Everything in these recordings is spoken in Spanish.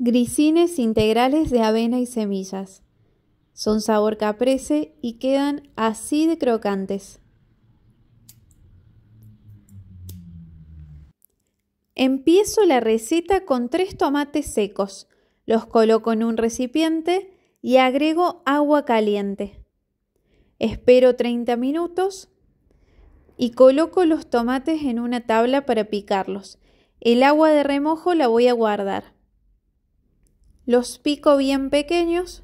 Grisines integrales de avena y semillas. Son sabor caprese y quedan así de crocantes. Empiezo la receta con tres tomates secos. Los coloco en un recipiente y agrego agua caliente. Espero 30 minutos y coloco los tomates en una tabla para picarlos. El agua de remojo la voy a guardar los pico bien pequeños.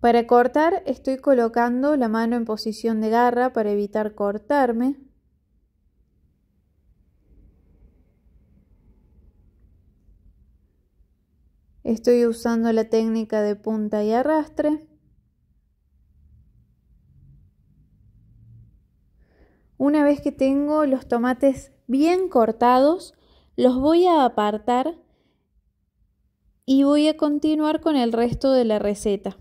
Para cortar estoy colocando la mano en posición de garra para evitar cortarme. Estoy usando la técnica de punta y arrastre. Una vez que tengo los tomates bien cortados, los voy a apartar y voy a continuar con el resto de la receta.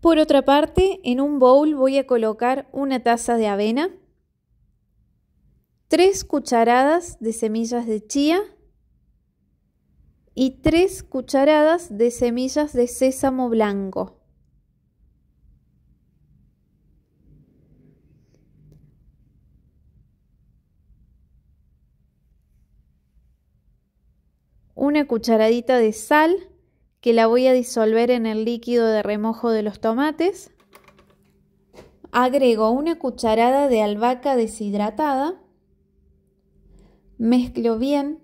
Por otra parte, en un bowl voy a colocar una taza de avena, tres cucharadas de semillas de chía y tres cucharadas de semillas de sésamo blanco. una cucharadita de sal que la voy a disolver en el líquido de remojo de los tomates. Agrego una cucharada de albahaca deshidratada. Mezclo bien.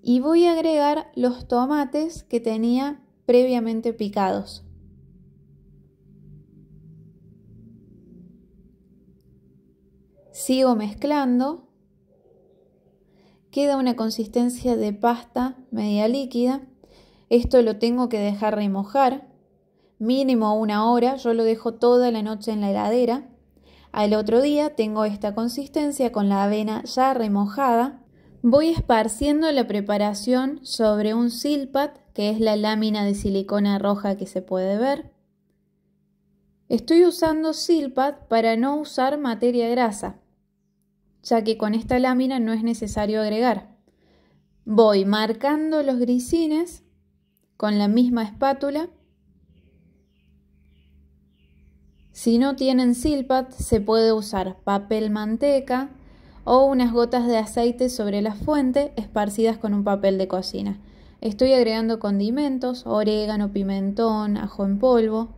Y voy a agregar los tomates que tenía previamente picados. Sigo mezclando queda una consistencia de pasta media líquida. Esto lo tengo que dejar remojar mínimo una hora, yo lo dejo toda la noche en la heladera. Al otro día tengo esta consistencia con la avena ya remojada. Voy esparciendo la preparación sobre un silpat, que es la lámina de silicona roja que se puede ver. Estoy usando silpat para no usar materia grasa ya que con esta lámina no es necesario agregar. Voy marcando los grisines con la misma espátula. Si no tienen silpat, se puede usar papel manteca o unas gotas de aceite sobre la fuente esparcidas con un papel de cocina. Estoy agregando condimentos, orégano, pimentón, ajo en polvo.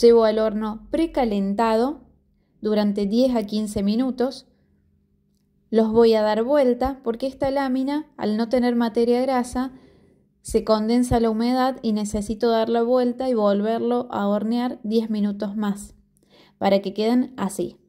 Llevo al horno precalentado durante 10 a 15 minutos. Los voy a dar vuelta porque esta lámina, al no tener materia grasa, se condensa la humedad y necesito dar la vuelta y volverlo a hornear 10 minutos más para que queden así.